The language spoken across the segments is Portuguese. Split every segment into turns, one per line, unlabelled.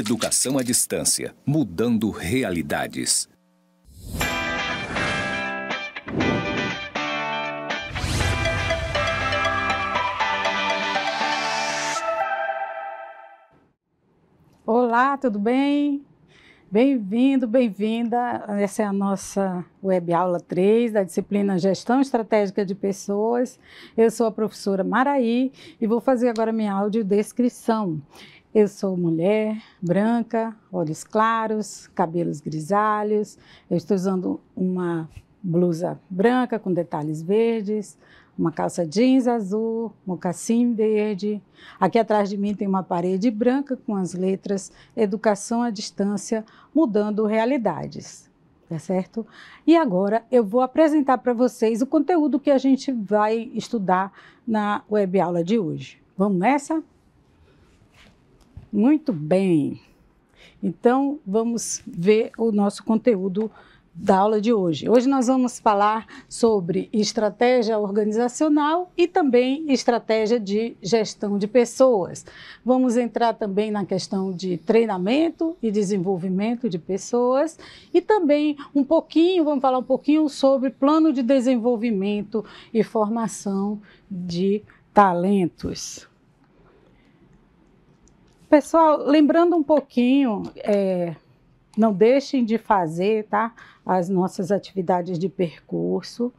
Educação à distância, mudando realidades. Olá, tudo bem? Bem-vindo, bem-vinda. Essa é a nossa web aula 3 da disciplina Gestão Estratégica de Pessoas. Eu sou a professora Maraí e vou fazer agora minha audiodescrição. Eu sou mulher, branca, olhos claros, cabelos grisalhos. Eu estou usando uma blusa branca com detalhes verdes, uma calça jeans azul, mocassim verde. Aqui atrás de mim tem uma parede branca com as letras Educação à Distância, mudando realidades. Tá certo? E agora eu vou apresentar para vocês o conteúdo que a gente vai estudar na web aula de hoje. Vamos nessa? Muito bem. Então, vamos ver o nosso conteúdo da aula de hoje. Hoje nós vamos falar sobre estratégia organizacional e também estratégia de gestão de pessoas. Vamos entrar também na questão de treinamento e desenvolvimento de pessoas e também um pouquinho, vamos falar um pouquinho sobre plano de desenvolvimento e formação de talentos. Pessoal, lembrando um pouquinho, é, não deixem de fazer tá, as nossas atividades de percurso.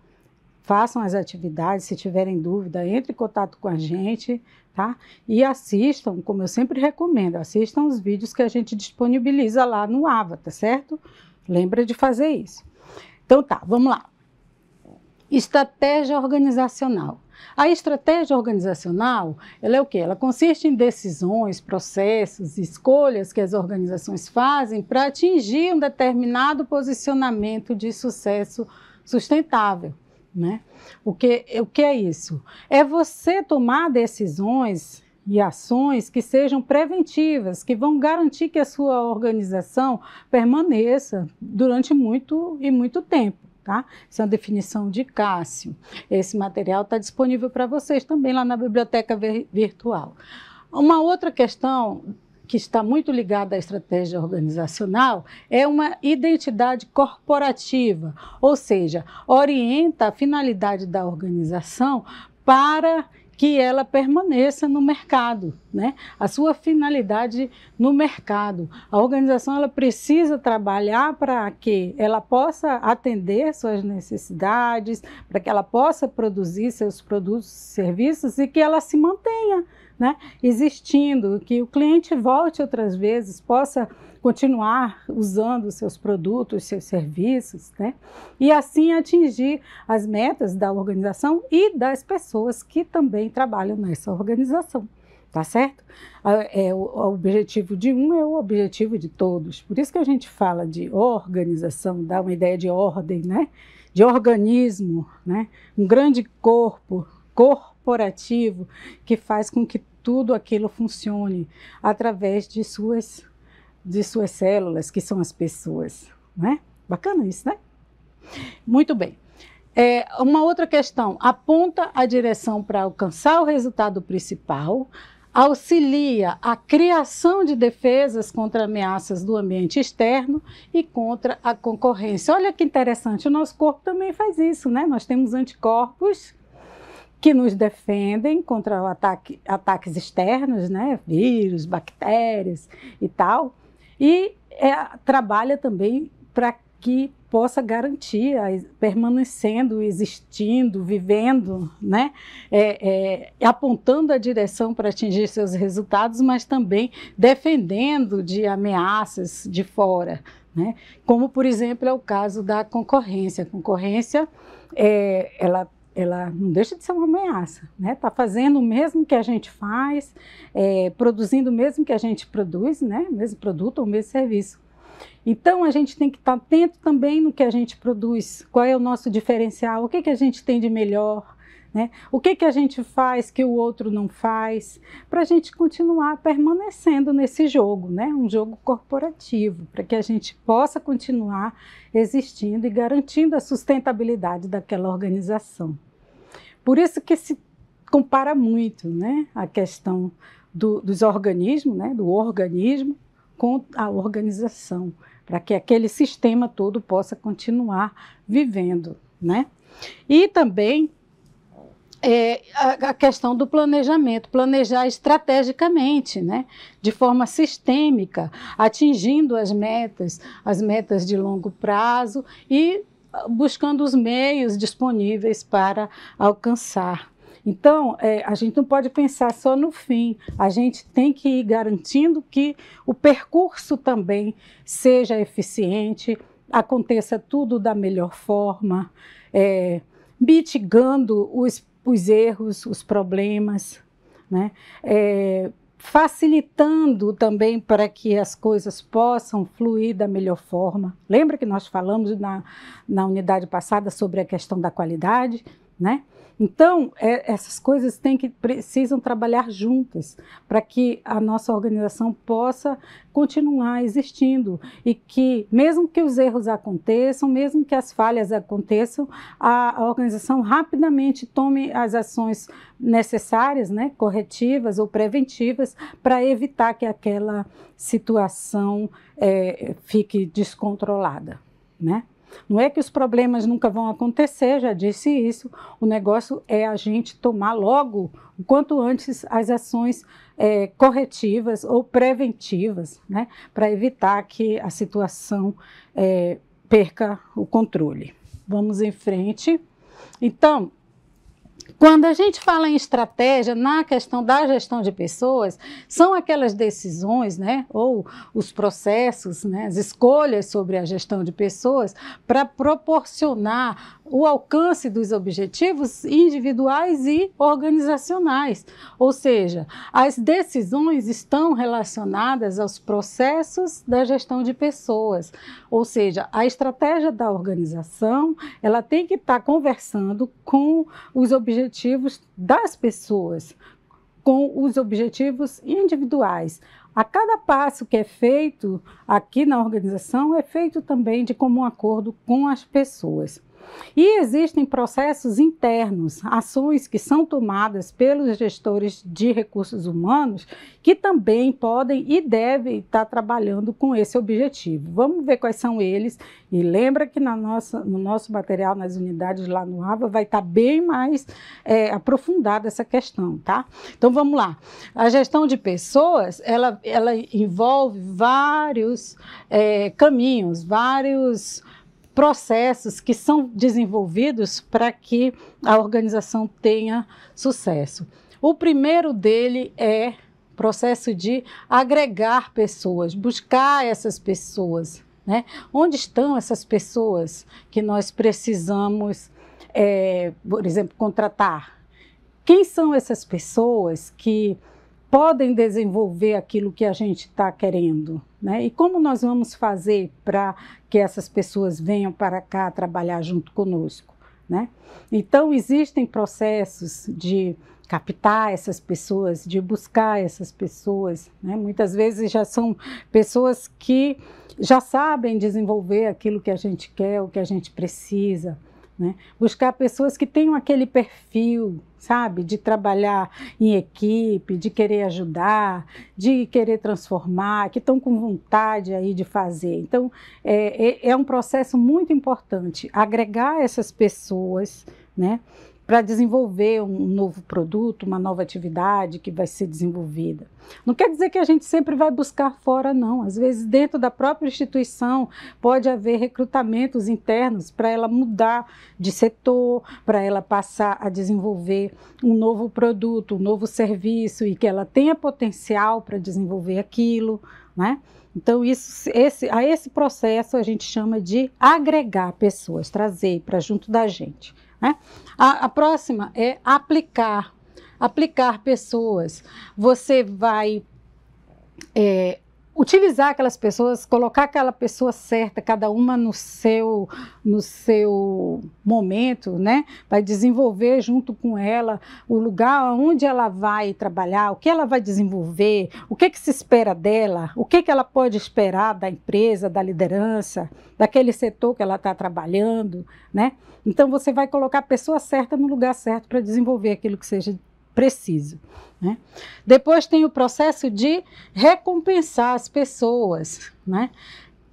Façam as atividades, se tiverem dúvida, entre em contato com a gente, tá? E assistam, como eu sempre recomendo, assistam os vídeos que a gente disponibiliza lá no AVA, tá certo? Lembra de fazer isso. Então tá, vamos lá. Estratégia organizacional. A estratégia organizacional, ela é o que? Ela consiste em decisões, processos, escolhas que as organizações fazem para atingir um determinado posicionamento de sucesso sustentável. Né? O, que, o que é isso? É você tomar decisões e ações que sejam preventivas, que vão garantir que a sua organização permaneça durante muito e muito tempo tá? Isso é uma definição de Cássio. Esse material está disponível para vocês também lá na biblioteca virtual. Uma outra questão que está muito ligada à estratégia organizacional, é uma identidade corporativa, ou seja, orienta a finalidade da organização para que ela permaneça no mercado, né? A sua finalidade no mercado. A organização ela precisa trabalhar para que ela possa atender suas necessidades, para que ela possa produzir seus produtos, serviços e que ela se mantenha né, existindo, que o cliente volte outras vezes, possa continuar usando seus produtos, seus serviços, né? E assim atingir as metas da organização e das pessoas que também trabalham nessa organização, tá certo? É, o objetivo de um é o objetivo de todos. Por isso que a gente fala de organização, dá uma ideia de ordem, né? De organismo, né? Um grande corpo, corporativo, que faz com que tudo aquilo funcione através de suas, de suas células, que são as pessoas. Né? Bacana isso, né? Muito bem. É, uma outra questão: aponta a direção para alcançar o resultado principal, auxilia a criação de defesas contra ameaças do ambiente externo e contra a concorrência. Olha que interessante, o nosso corpo também faz isso, né? Nós temos anticorpos que nos defendem contra ataque, ataques externos, né? vírus, bactérias e tal, e é, trabalha também para que possa garantir, a, permanecendo, existindo, vivendo, né? É, é, apontando a direção para atingir seus resultados, mas também defendendo de ameaças de fora, né? como, por exemplo, é o caso da concorrência. A concorrência, é, ela ela não deixa de ser uma ameaça, né? Tá fazendo o mesmo que a gente faz, é, produzindo o mesmo que a gente produz, né? O mesmo produto ou mesmo serviço. Então a gente tem que estar tá atento também no que a gente produz. Qual é o nosso diferencial? O que, que a gente tem de melhor? Né? O que, que a gente faz que o outro não faz, para a gente continuar permanecendo nesse jogo, né? um jogo corporativo, para que a gente possa continuar existindo e garantindo a sustentabilidade daquela organização. Por isso que se compara muito né? a questão do, dos organismos, né? do organismo, com a organização, para que aquele sistema todo possa continuar vivendo. Né? E também é, a, a, questão do planejamento, planejar estrategicamente, né, de forma sistêmica, atingindo as metas, as metas de longo prazo e ah, buscando os meios disponíveis para alcançar. Então, é, a gente não pode pensar só no fim, a gente tem que ir garantindo que o percurso também seja eficiente, aconteça tudo da melhor forma, é, mitigando os os erros, os problemas, né? É, facilitando também para que as coisas possam fluir da melhor forma. Lembra que nós falamos na, na unidade passada sobre a questão da qualidade, né? Então, é, essas coisas têm que, precisam trabalhar juntas para que a nossa organização possa continuar existindo e que, mesmo que os erros aconteçam, mesmo que as falhas aconteçam, a, a organização rapidamente tome as ações necessárias, né, corretivas ou preventivas, para evitar que aquela situação é, fique descontrolada. Né? Não é que os problemas nunca vão acontecer, já disse isso. O negócio é a gente tomar logo, o quanto antes, as ações é, corretivas ou preventivas, né, para evitar que a situação é, perca o controle. Vamos em frente. Então, quando a gente fala em estratégia na questão da gestão de pessoas, são aquelas decisões, né, ou os processos, né, as escolhas sobre a gestão de pessoas para proporcionar o alcance dos objetivos individuais e organizacionais. Ou seja, as decisões estão relacionadas aos processos da gestão de pessoas. Ou seja, a estratégia da organização, ela tem que estar tá conversando com os objetivos objetivos das pessoas, com os objetivos individuais. A cada passo que é feito aqui na organização é feito também de comum acordo com as pessoas. E existem processos internos, ações que são tomadas pelos gestores de recursos humanos que também podem e devem estar trabalhando com esse objetivo. Vamos ver quais são eles. E lembra que na nossa, no nosso material nas unidades lá no AVA vai estar bem mais é, aprofundada essa questão, tá? Então vamos lá. A gestão de pessoas, ela, ela envolve vários é, caminhos, vários processos que são desenvolvidos para que a organização tenha sucesso. O primeiro dele é processo de agregar pessoas, buscar essas pessoas. Né? Onde estão essas pessoas que nós precisamos, é, por exemplo, contratar? Quem são essas pessoas que podem desenvolver aquilo que a gente está querendo? Né? E como nós vamos fazer para que essas pessoas venham para cá trabalhar junto conosco? Né? Então, existem processos de captar essas pessoas, de buscar essas pessoas. Né? Muitas vezes já são pessoas que já sabem desenvolver aquilo que a gente quer, o que a gente precisa. Né? Buscar pessoas que tenham aquele perfil, sabe? De trabalhar em equipe, de querer ajudar, de querer transformar, que estão com vontade aí de fazer. Então, é, é, é um processo muito importante agregar essas pessoas, né? para desenvolver um novo produto, uma nova atividade que vai ser desenvolvida. Não quer dizer que a gente sempre vai buscar fora, não. Às vezes, dentro da própria instituição, pode haver recrutamentos internos para ela mudar de setor, para ela passar a desenvolver um novo produto, um novo serviço e que ela tenha potencial para desenvolver aquilo, né? Então, isso, esse, a esse processo a gente chama de agregar pessoas, trazer para junto da gente. Né? A, a próxima é aplicar. Aplicar pessoas. Você vai é, utilizar aquelas pessoas, colocar aquela pessoa certa, cada uma no seu no seu momento, né? Vai desenvolver junto com ela o lugar onde ela vai trabalhar, o que ela vai desenvolver, o que, que se espera dela, o que, que ela pode esperar da empresa, da liderança, daquele setor que ela está trabalhando, né? Então você vai colocar a pessoa certa no lugar certo para desenvolver aquilo que seja preciso. Né? Depois tem o processo de recompensar as pessoas, né?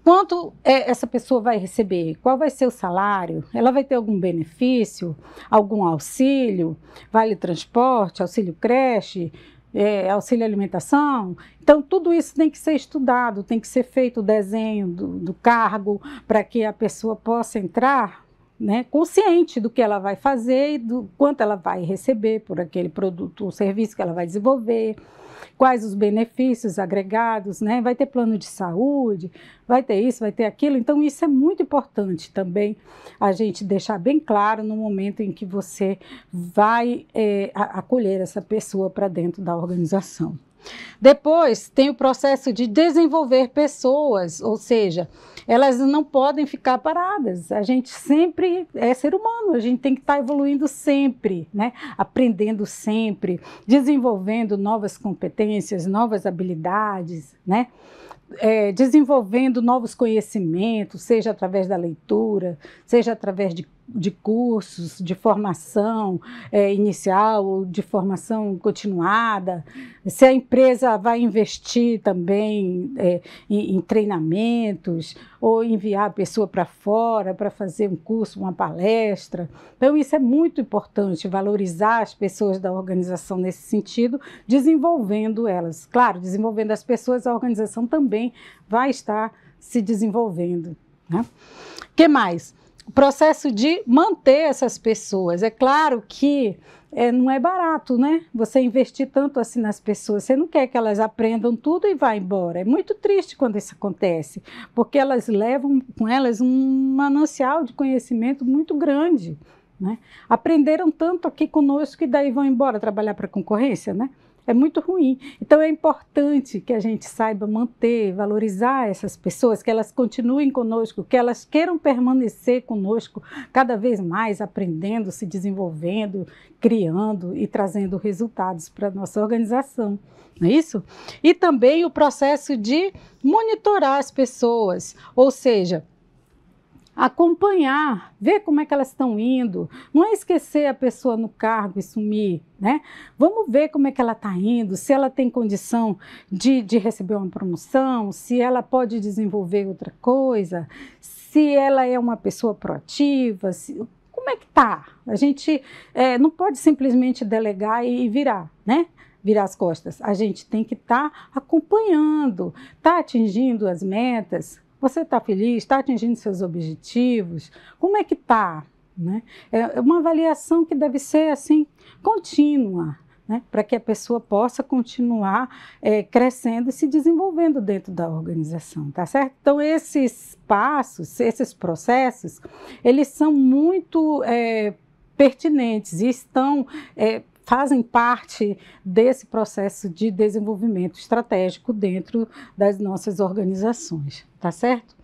Quanto é, essa pessoa vai receber? Qual vai ser o salário? Ela vai ter algum benefício? Algum auxílio? Vale transporte? Auxílio creche? É, auxílio alimentação. Então, tudo isso tem que ser estudado, tem que ser feito o desenho do, do cargo para que a pessoa possa entrar né, consciente do que ela vai fazer e do quanto ela vai receber por aquele produto ou serviço que ela vai desenvolver, quais os benefícios agregados, né, vai ter plano de saúde, vai ter isso, vai ter aquilo. Então, isso é muito importante também a gente deixar bem claro no momento em que você vai é, acolher essa pessoa para dentro da organização. Depois tem o processo de desenvolver pessoas, ou seja, elas não podem ficar paradas. A gente sempre é ser humano, a gente tem que estar tá evoluindo sempre, né? Aprendendo sempre, desenvolvendo novas competências, novas habilidades, né? É, desenvolvendo novos conhecimentos, seja através da leitura, seja através de de cursos, de formação é, inicial ou de formação continuada, se a empresa vai investir também é, em, em, treinamentos ou enviar a pessoa para fora para fazer um curso, uma palestra. Então, isso é muito importante, valorizar as pessoas da organização nesse sentido, desenvolvendo elas. Claro, desenvolvendo as pessoas, a organização também vai estar se desenvolvendo. Né? que mais? o processo de manter essas pessoas. É claro que é, não é barato, né? Você investir tanto assim nas pessoas. Você não quer que elas aprendam tudo e vá embora. É muito triste quando isso acontece, porque elas levam com elas um manancial de conhecimento muito grande. Né? Aprenderam tanto aqui conosco e daí vão embora trabalhar para a concorrência, né? é muito ruim. Então é importante que a gente saiba manter, valorizar essas pessoas, que elas continuem conosco, que elas queiram permanecer conosco cada vez mais, aprendendo, se desenvolvendo, criando e trazendo resultados para a nossa organização. Não é isso? E também o processo de monitorar as pessoas, ou seja, acompanhar, ver como é que elas estão indo. Não é esquecer a pessoa no cargo e sumir, né? Vamos ver como é que ela está indo, se ela tem condição de, de receber uma promoção, se ela pode desenvolver outra coisa, se ela é uma pessoa proativa, se, como é que tá? A gente é, não pode simplesmente delegar e virar, né? virar as costas. A gente tem que estar tá acompanhando, está atingindo as metas, você está feliz? Está atingindo seus objetivos? Como é que está? Né? É, é uma avaliação que deve ser assim contínua, né? para que a pessoa possa continuar é, crescendo e se desenvolvendo dentro da organização, tá certo? Então esses passos, esses processos, eles são muito é, pertinentes e estão é, fazem parte desse processo de desenvolvimento estratégico dentro das nossas organizações, tá certo?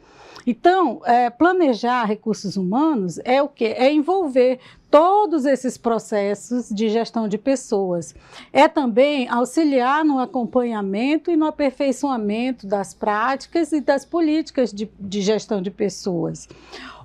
Então, é, planejar recursos humanos é o que? É envolver todos esses processos de gestão de pessoas. É também auxiliar no acompanhamento e no aperfeiçoamento das práticas e das políticas de, de gestão de pessoas.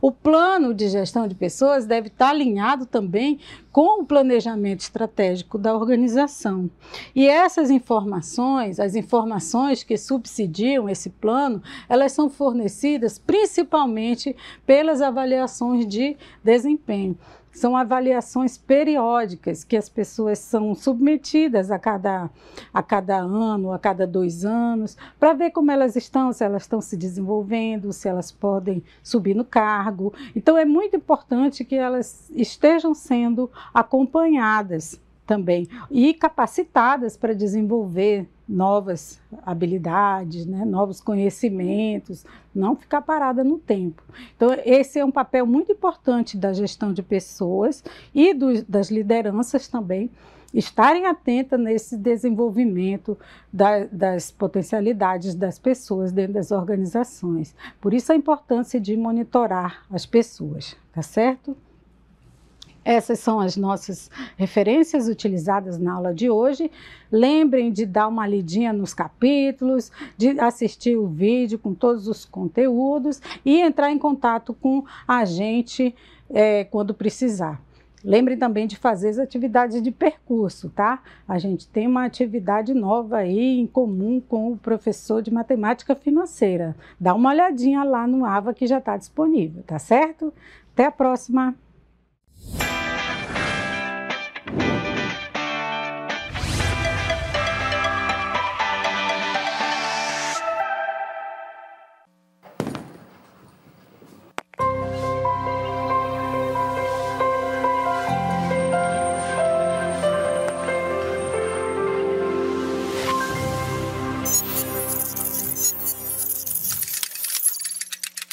O plano de gestão de pessoas deve estar alinhado também com o planejamento estratégico da organização. E essas informações, as informações que subsidiam esse plano, elas são fornecidas principalmente pelas avaliações de desempenho. São avaliações periódicas que as pessoas são submetidas a cada, a cada ano, a cada dois anos, para ver como elas estão, se elas estão se desenvolvendo, se elas podem subir no cargo. Então, é muito importante que elas estejam sendo acompanhadas também e capacitadas para desenvolver novas habilidades, né, novos conhecimentos, não ficar parada no tempo. Então, esse é um papel muito importante da gestão de pessoas e do, das lideranças também, estarem atentas nesse desenvolvimento da, das potencialidades das pessoas dentro das organizações. Por isso a importância de monitorar as pessoas, tá certo? Essas são as nossas referências utilizadas na aula de hoje. Lembrem de dar uma lidinha nos capítulos, de assistir o vídeo com todos os conteúdos e entrar em contato com a gente é, quando precisar. Lembrem também de fazer as atividades de percurso, tá? A gente tem uma atividade nova aí em comum com o professor de matemática financeira. Dá uma olhadinha lá no AVA que já está disponível, tá certo? Até a próxima!